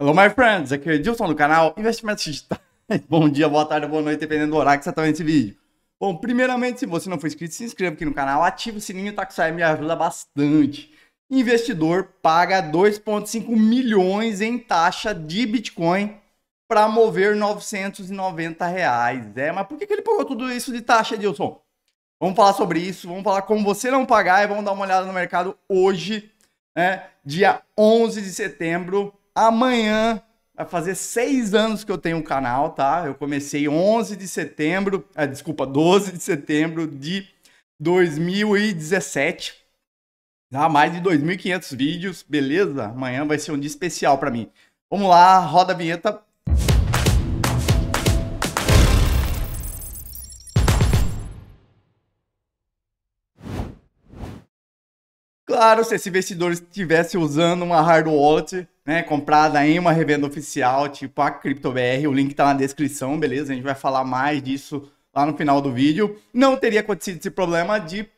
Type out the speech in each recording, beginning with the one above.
Hello, my friends! Aqui é o Edilson do canal Investimentos Digitais. Bom dia, boa tarde, boa noite, dependendo do horário que você está vendo esse vídeo. Bom, primeiramente, se você não for inscrito, se inscreva aqui no canal, ativa o sininho, tá que isso aí me ajuda bastante. Investidor paga 2,5 milhões em taxa de Bitcoin para mover 990 reais. É, mas por que, que ele pagou tudo isso de taxa, Edilson? Vamos falar sobre isso, vamos falar como você não pagar e vamos dar uma olhada no mercado hoje, né, dia 11 de setembro Amanhã vai fazer seis anos que eu tenho um canal, tá? Eu comecei 11 de setembro, ah, desculpa, 12 de setembro de 2017. Já mais de 2.500 vídeos, beleza? Amanhã vai ser um dia especial para mim. Vamos lá, roda a vinheta. Claro, se esse investidor estivesse usando uma hard wallet, né, comprada em uma revenda oficial, tipo a CryptoBR, o link tá na descrição, beleza? A gente vai falar mais disso lá no final do vídeo. Não teria acontecido esse problema de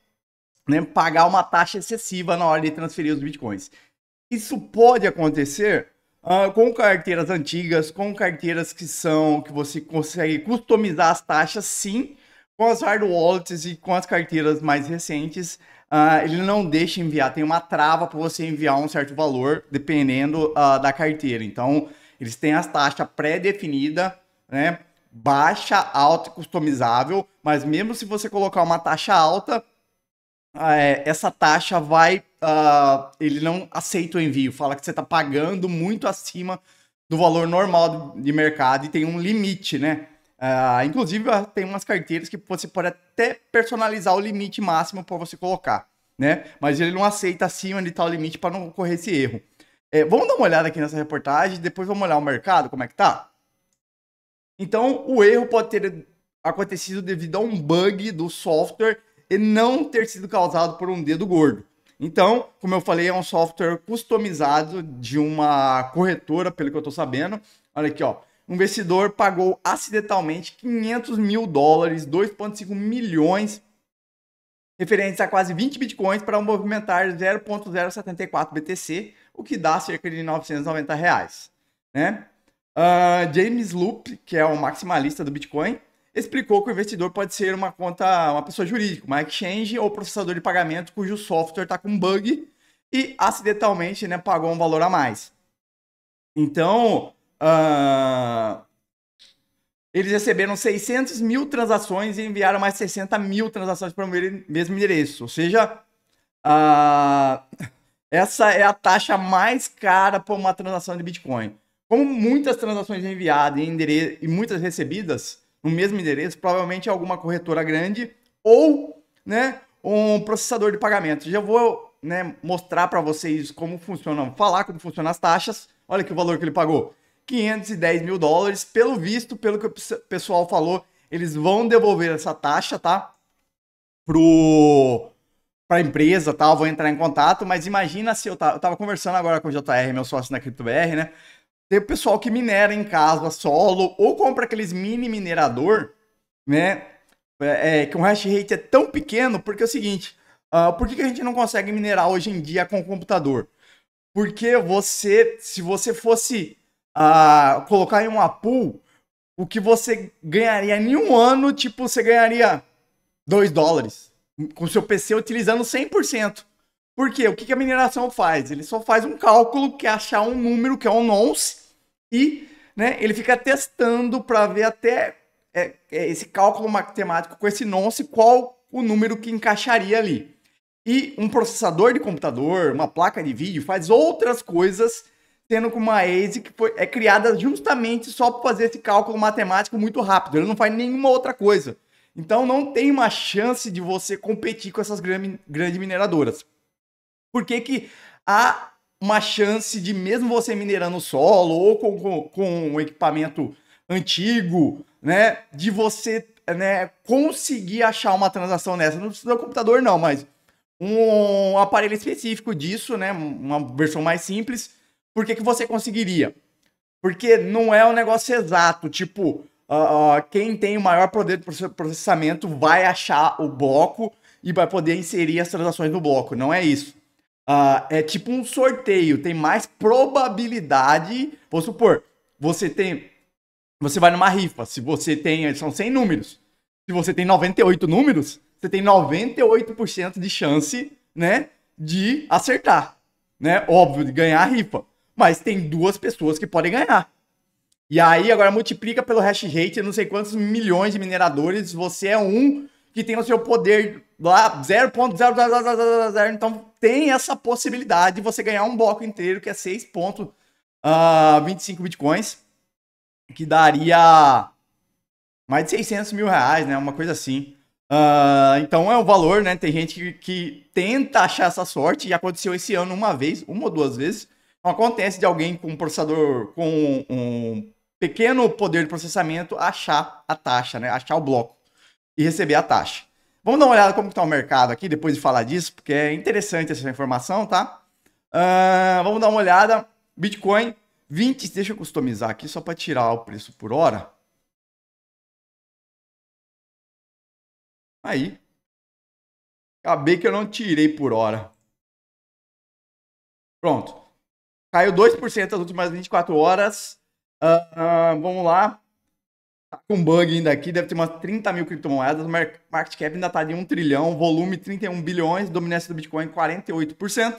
né, pagar uma taxa excessiva na hora de transferir os bitcoins. Isso pode acontecer uh, com carteiras antigas, com carteiras que são que você consegue customizar as taxas, sim, com as hard wallets e com as carteiras mais recentes. Uh, ele não deixa enviar, tem uma trava para você enviar um certo valor, dependendo uh, da carteira. Então, eles têm as taxas pré-definida, né? Baixa, alta, customizável, mas mesmo se você colocar uma taxa alta, ah, é, essa taxa vai. ele não aceita o envio, fala que você está pagando muito acima do valor normal de mercado e tem um limite, né? Uh, inclusive, tem umas carteiras que você pode até personalizar o limite máximo para você colocar, né? Mas ele não aceita acima de tal limite para não ocorrer esse erro. É, vamos dar uma olhada aqui nessa reportagem, depois vamos olhar o mercado, como é que tá? Então, o erro pode ter acontecido devido a um bug do software e não ter sido causado por um dedo gordo. Então, como eu falei, é um software customizado de uma corretora, pelo que eu estou sabendo. Olha aqui, ó um investidor pagou acidentalmente 500 mil dólares, 2,5 milhões, referentes a quase 20 bitcoins, para movimentar 0,074 BTC, o que dá cerca de 990 reais. Né? Uh, James Loop, que é o maximalista do Bitcoin, explicou que o investidor pode ser uma conta, uma pessoa jurídica, uma exchange ou processador de pagamento cujo software está com bug e acidentalmente né, pagou um valor a mais. Então, Uh, eles receberam 600 mil transações e enviaram mais 60 mil transações para o mesmo endereço. Ou seja, uh, essa é a taxa mais cara por uma transação de Bitcoin. Como muitas transações enviadas e, e muitas recebidas no mesmo endereço, provavelmente alguma corretora grande ou né, um processador de pagamento. Já vou né, mostrar para vocês como funcionam, falar como funcionam as taxas. Olha que valor que ele pagou. 510 mil dólares. Pelo visto, pelo que o pessoal falou, eles vão devolver essa taxa, tá? Pro para empresa tal, tá? vou entrar em contato, mas imagina se eu, tá, eu tava conversando agora com o JR, meu sócio na CryptoBR, né? Tem o pessoal que minera em casa solo ou compra aqueles mini minerador, né? É, é, que o hash rate é tão pequeno, porque é o seguinte, uh, por que, que a gente não consegue minerar hoje em dia com o computador? Porque você, se você fosse a colocar em uma pool, o que você ganharia em um ano, tipo, você ganharia 2 dólares com seu PC utilizando 100%. Por quê? O que a mineração faz? Ele só faz um cálculo que é achar um número que é um nonce e né, ele fica testando para ver até é, é, esse cálculo matemático com esse nonce qual o número que encaixaria ali. E um processador de computador, uma placa de vídeo faz outras coisas tendo com uma ACE que foi, é criada justamente só para fazer esse cálculo matemático muito rápido. Ele não faz nenhuma outra coisa. Então não tem uma chance de você competir com essas grandes mineradoras. Por que, que há uma chance de mesmo você minerando solo ou com, com, com um equipamento antigo, né, de você né, conseguir achar uma transação nessa? Não precisa do computador não, mas um aparelho específico disso, né, uma versão mais simples, por que, que você conseguiria? Porque não é um negócio exato, tipo, uh, uh, quem tem o maior poder de processamento vai achar o bloco e vai poder inserir as transações no bloco, não é isso. Uh, é tipo um sorteio, tem mais probabilidade, vou supor, você tem, você vai numa rifa, se você tem, são 100 números, se você tem 98 números, você tem 98% de chance, né, de acertar, né, óbvio, de ganhar a rifa mas tem duas pessoas que podem ganhar. E aí agora multiplica pelo hash rate, não sei quantos milhões de mineradores, você é um que tem o seu poder lá 0.0000, então tem essa possibilidade de você ganhar um bloco inteiro que é 6.25 uh, ah, bitcoins, que daria mais de 600 mil reais, né? Uma coisa assim. Uh, então é o um valor, né? Tem gente que, que, tenta achar essa sorte e aconteceu esse ano uma vez, uma ou duas vezes acontece de alguém com um processador com um pequeno poder de processamento achar a taxa, né? Achar o bloco e receber a taxa. Vamos dar uma olhada como está o mercado aqui depois de falar disso, porque é interessante essa informação, tá? Uh, vamos dar uma olhada. Bitcoin 20, deixa eu customizar aqui só para tirar o preço por hora. Aí. Acabei que eu não tirei por hora. Pronto. Caiu 2% nas últimas 24 horas. Uh, uh, vamos lá. Tá com bug ainda aqui, deve ter umas 30 mil criptomoedas. O market cap ainda tá de 1 trilhão, volume 31 bilhões, dominância do Bitcoin 48%.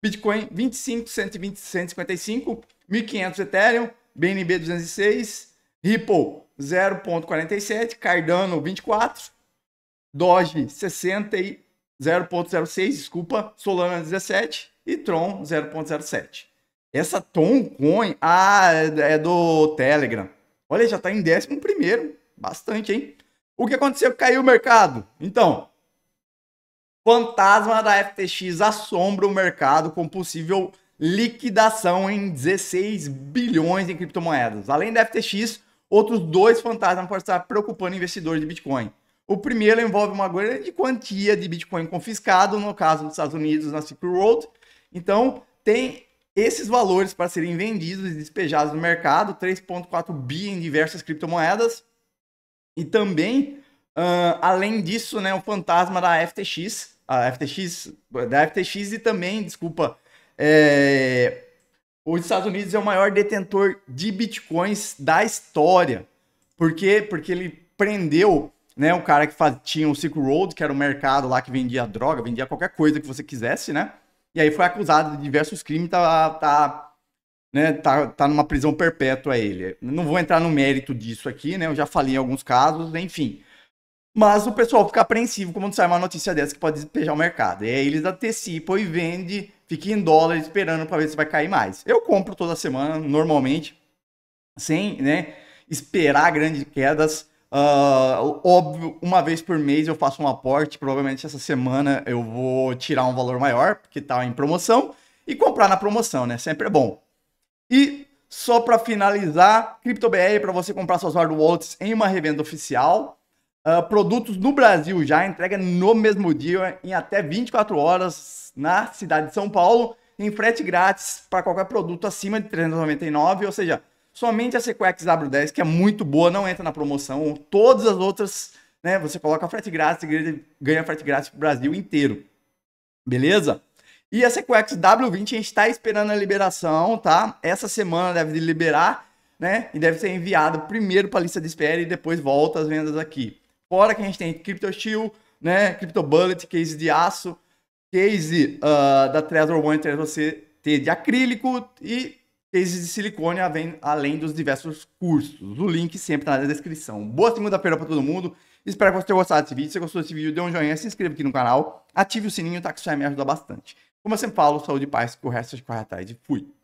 Bitcoin 25, 120, 155, 1.500 Ethereum, BNB 206, Ripple 0.47, Cardano 24, Doge 60 0.06, desculpa, Solana 17 e Tron 0.07. Essa Toncoin ah, é, é do Telegram. Olha, já tá em 11 primeiro, bastante, hein? O que aconteceu? Caiu o mercado. Então, fantasma da FTX assombra o mercado com possível liquidação em 16 bilhões em criptomoedas. Além da FTX, outros dois fantasmas podem estar preocupando investidores de Bitcoin. O primeiro envolve uma grande quantia de Bitcoin confiscado, no caso dos Estados Unidos, na Silk Road. Então, tem esses valores, para serem vendidos e despejados no mercado, 3,4 bi em diversas criptomoedas. E também, uh, além disso, né, o fantasma da FTX, a FTX, da FTX e também, desculpa, é, os Estados Unidos é o maior detentor de bitcoins da história. Por quê? Porque ele prendeu né, o cara que faz, tinha o Silk Road, que era o mercado lá que vendia droga, vendia qualquer coisa que você quisesse, né? E aí foi acusado de diversos crimes, tá, tá, né, tá, tá numa prisão perpétua ele. Não vou entrar no mérito disso aqui, né? Eu já falei em alguns casos, enfim. Mas o pessoal fica apreensivo quando sai uma notícia dessa que pode despejar o mercado. E é, aí eles antecipam e vendem, fiquem em dólar esperando para ver se vai cair mais. Eu compro toda semana, normalmente, sem né, esperar grandes quedas Uh, óbvio, uma vez por mês eu faço um aporte. Provavelmente essa semana eu vou tirar um valor maior, porque tá em promoção, e comprar na promoção, né? Sempre é bom. E só para finalizar, CryptoBR para você comprar suas hard wallets em uma revenda oficial. Uh, produtos no Brasil já entrega no mesmo dia, em até 24 horas, na cidade de São Paulo, em frete grátis para qualquer produto acima de 399, ou seja, Somente a Sequex W10, que é muito boa, não entra na promoção. Todas as outras, né? Você coloca frete grátis e ganha frete grátis pro Brasil inteiro. Beleza? E a Sequex W20 a gente está esperando a liberação, tá? Essa semana deve liberar, né? E deve ser enviado primeiro para a lista de espera e depois volta as vendas aqui. Fora que a gente tem Crypto Steel, né? Crypto Bullet, case de aço, case uh, da Trezor One, você ter de acrílico e cases de silicone, além dos diversos cursos. O link sempre está na descrição. Boa segunda-feira para todo mundo. Espero que você tenha gostado desse vídeo. Se gostou desse vídeo, dê um joinha, se inscreva aqui no canal, ative o sininho, tá? Que isso aí me ajuda bastante. Como eu sempre falo, saúde e paz, que o resto é de correr atrás e fui.